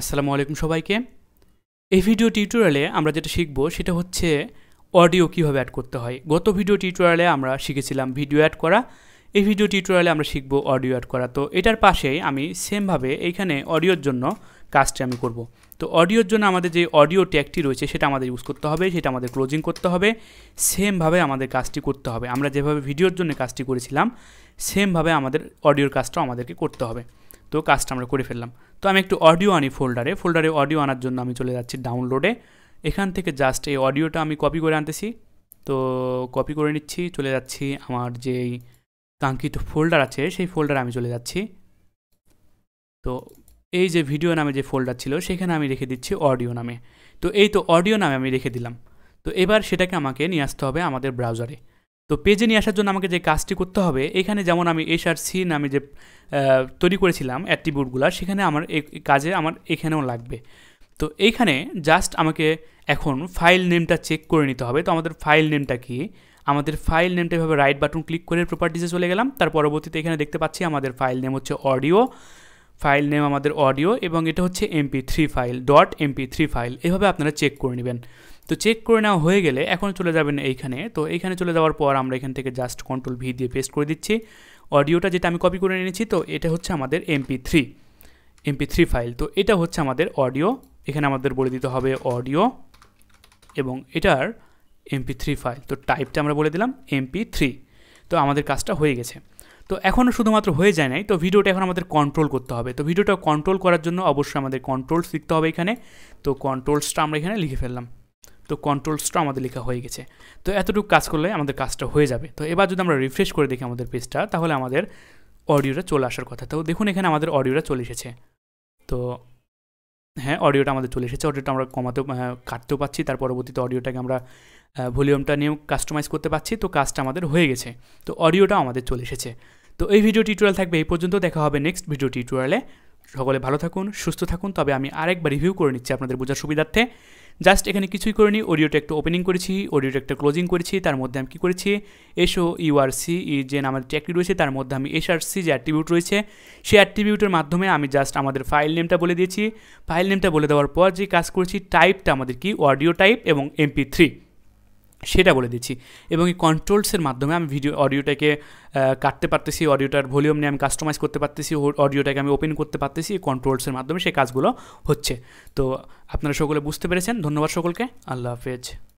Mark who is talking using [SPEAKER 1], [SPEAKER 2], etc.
[SPEAKER 1] আসসালামু আলাইকুম সবাইকে এই ভিডিও টিউটোরিয়ালে আমরা যেটা শিখব সেটা হচ্ছে অডিও কীভাবে অ্যাড করতে হয় গত ভিডিও টিউটোরিয়ালে আমরা শিখেছিলাম ভিডিও অ্যাড করা এই ভিডিও টিউটোরিয়ালে আমরা শিখব অডিও অ্যাড করা তো এটার পাশেই আমি সেমভাবে এইখানে অডিওর জন্য কাজটি আমি করব তো অডিওর জন্য আমাদের যে অডিও ট্যাগটি রয়েছে সেটা আমাদের ইউজ করতে হবে সেটা আমাদের ক্লোজিং করতে হবে সেমভাবে আমাদের কাজটি করতে হবে আমরা যেভাবে ভিডিওর জন্য কাজটি করেছিলাম সেমভাবে আমাদের অডিওর কাজটাও আমাদেরকে করতে হবে তো কাজটা আমরা করে ফেললাম তো আমি একটু অডিও আনি ফোল্ডারে ফোল্ডারে অডিও আনার জন্য আমি চলে যাচ্ছি ডাউনলোডে এখান থেকে জাস্ট এই অডিওটা আমি কপি করে আনতেছি তো কপি করে নিচ্ছি চলে যাচ্ছি আমার যেই কাঙ্ক্ষিত ফোল্ডার আছে সেই ফোল্ডারে আমি চলে যাচ্ছি তো এই যে ভিডিও নামে যে ফোল্ডার ছিল সেখানে আমি রেখে দিচ্ছি অডিও নামে তো এই তো অডিও নামে আমি রেখে দিলাম তো এবার সেটাকে আমাকে নিয়ে আসতে হবে আমাদের ব্রাউজারে তো পেজে নিয়ে আসার জন্য আমাকে যে কাজটি করতে হবে এখানে যেমন আমি এস আর সি নামে যে তৈরি করেছিলাম অ্যাট্রিবিউটগুলো সেখানে আমার কাজে আমার এখানেও লাগবে তো এইখানে জাস্ট আমাকে এখন ফাইল নেমটা চেক করে নিতে হবে তো আমাদের ফাইল নেমটা কি আমাদের ফাইল নেমটা এভাবে রাইট বাটন ক্লিক করে প্রপার্টিসে চলে গেলাম তার পরবর্তীতে এখানে দেখতে পাচ্ছি আমাদের ফাইল নেম হচ্ছে অডিও ফাইল নেম আমাদের অডিও এবং এটা হচ্ছে MP three file dot MP three file এভাবে আপনারা চেক করে নেবেন তো চেক করে নেওয়া হয়ে গেলে এখন চলে যাবেন এইখানে তো এইখানে চলে যাওয়ার পর আমরা এখান থেকে জাস্ট কন্ট্রোল ভি দিয়ে পেস্ট করে দিচ্ছি অডিওটা যেটা আমি কপি করে নিয়েছি তো এটা হচ্ছে আমাদের MP three MP three file তো এটা হচ্ছে আমাদের অডিও এখানে আমাদের বলে দিতে হবে অডিও এবং এটার এমপি থ্রি ফাইল তো টাইপটা আমরা বলে দিলাম এমপি থ্রি তো আমাদের কাজটা হয়ে গেছে তো এখনও শুধুমাত্র হয়ে যায় নাই তো ভিডিওটা এখন আমাদের কন্ট্রোল করতে হবে তো ভিডিওটা কন্ট্রোল করার জন্য অবশ্যই আমাদের কন্ট্রোলস শিখতে হবে এখানে তো কন্ট্রোলসটা আমরা এখানে লিখে ফেললাম তো কন্ট্রোলসটা আমাদের লেখা হয়ে গেছে তো এতটুকু কাজ করলে আমাদের কাজটা হয়ে যাবে তো এবার যদি আমরা রিফ্রেশ করে দেখি আমাদের পেজটা তাহলে আমাদের অডিওটা চলে আসার কথা তো দেখুন এখানে আমাদের অডিওটা চলে এসেছে তো হ্যাঁ অডিওটা আমাদের চলে এসেছে অডিওটা আমরা কমাতেও কাটতেও পাচ্ছি তার পরবর্তীতে অডিওটাকে আমরা ভলিউমটা নিয়েও কাস্টমাইজ করতে পারছি তো কাজটা আমাদের হয়ে গেছে তো অডিওটাও আমাদের চলে এসেছে তো এই ভিডিও টিউটোরিয়াল থাকবে এই পর্যন্ত দেখা হবে নেক্সট ভিডিও টিউটোরিয়ালে সকলে ভালো থাকুন সুস্থ থাকুন তবে আমি আরেকবার রিভিউ করে নিচ্ছি আপনাদের বোঝার সুবিধার্থে জাস্ট এখানে কিছুই করিনি অডিওটা একটু ওপেনিং করেছি অডিওটা একটা ক্লোজিং করেছি তার মধ্যে আমি কী করেছি এসও ইউআরসি ই যে আমাদের ট্যাক্টি রয়েছে তার মধ্যে আমি এসআরসি যে অ্যাট্রিবিউট রয়েছে সেই অ্যাট্রিবিউটের মাধ্যমে আমি জাস্ট আমাদের ফাইল নেমটা বলে দিয়েছি ফাইল নেমটা বলে দেওয়ার পর যে কাজ করেছি টাইপটা আমাদের কি অডিও টাইপ এবং এমপি থ্রি সেটা বলে দিচ্ছি এবং এই কন্ট্রোলসের মাধ্যমে আমি ভিডিও অডিওটাকে কাটতে পারতেছি অডিওটার ভলিউম নিয়ে আমি কাস্টমাইজ করতে পারতেছি অডিওটাকে আমি ওপেন করতে পারতেছি এই কন্ট্রোলসের মাধ্যমে সেই কাজগুলো হচ্ছে তো আপনারা সকলে বুঝতে পেরেছেন ধন্যবাদ সকলকে আল্লাহ হাফেজ